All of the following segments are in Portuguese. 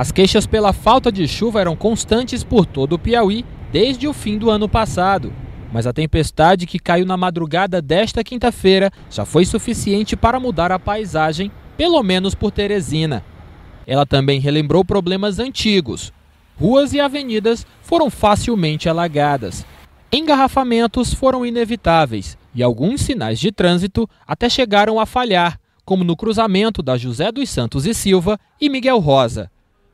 As queixas pela falta de chuva eram constantes por todo o Piauí desde o fim do ano passado. Mas a tempestade que caiu na madrugada desta quinta-feira já foi suficiente para mudar a paisagem, pelo menos por Teresina. Ela também relembrou problemas antigos. Ruas e avenidas foram facilmente alagadas. Engarrafamentos foram inevitáveis e alguns sinais de trânsito até chegaram a falhar, como no cruzamento da José dos Santos e Silva e Miguel Rosa.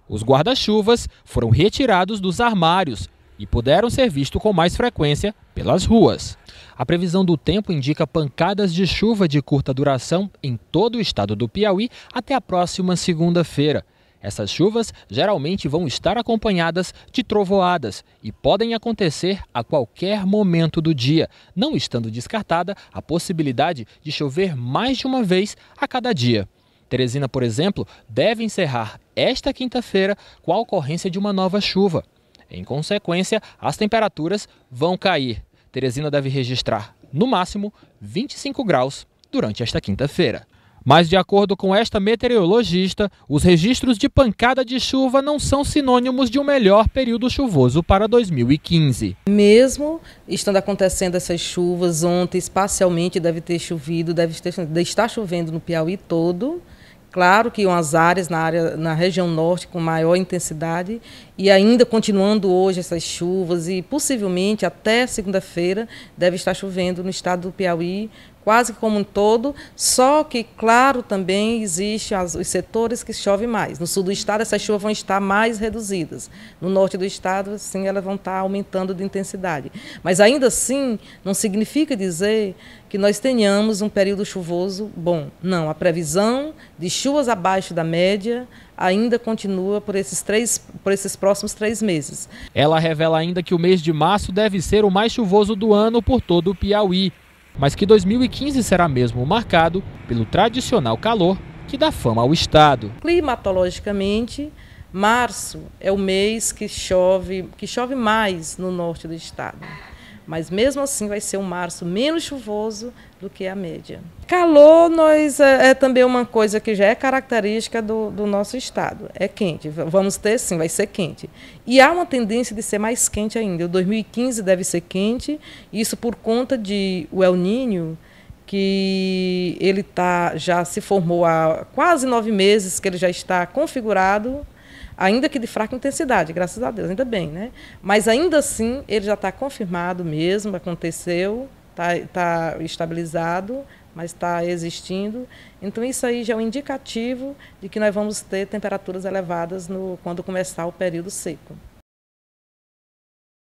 Os guarda-chuvas foram retirados dos armários e puderam ser vistos com mais frequência pelas ruas. A previsão do tempo indica pancadas de chuva de curta duração em todo o estado do Piauí até a próxima segunda-feira. Essas chuvas geralmente vão estar acompanhadas de trovoadas e podem acontecer a qualquer momento do dia, não estando descartada a possibilidade de chover mais de uma vez a cada dia. Teresina, por exemplo, deve encerrar esta quinta-feira com a ocorrência de uma nova chuva. Em consequência, as temperaturas vão cair. Teresina deve registrar, no máximo, 25 graus durante esta quinta-feira. Mas, de acordo com esta meteorologista, os registros de pancada de chuva não são sinônimos de um melhor período chuvoso para 2015. Mesmo estando acontecendo essas chuvas ontem, espacialmente deve ter chovido, deve estar chovendo no Piauí todo. Claro que umas áreas na, área, na região norte com maior intensidade e ainda continuando hoje essas chuvas e possivelmente até segunda-feira deve estar chovendo no estado do Piauí, quase como um todo, só que, claro, também existem os setores que chovem mais. No sul do estado, essas chuvas vão estar mais reduzidas. No norte do estado, sim, elas vão estar aumentando de intensidade. Mas, ainda assim, não significa dizer que nós tenhamos um período chuvoso bom. Não, a previsão de chuvas abaixo da média ainda continua por esses, três, por esses próximos três meses. Ela revela ainda que o mês de março deve ser o mais chuvoso do ano por todo o Piauí, mas que 2015 será mesmo marcado pelo tradicional calor que dá fama ao estado. Climatologicamente, março é o mês que chove, que chove mais no norte do estado. Mas mesmo assim vai ser um março menos chuvoso do que a média. Calor nós é, é também uma coisa que já é característica do, do, nosso estado. É quente, vamos ter sim, vai ser quente. E há uma tendência de ser mais quente ainda. O 2015 deve ser quente, isso por conta de o El Ninho que ele tá, já se formou há quase nove meses que ele já está configurado ainda que de fraca intensidade, graças a Deus, ainda bem, né? Mas ainda assim, ele já está confirmado mesmo, aconteceu, está tá estabilizado, mas está existindo. Então, isso aí já é um indicativo de que nós vamos ter temperaturas elevadas no, quando começar o período seco.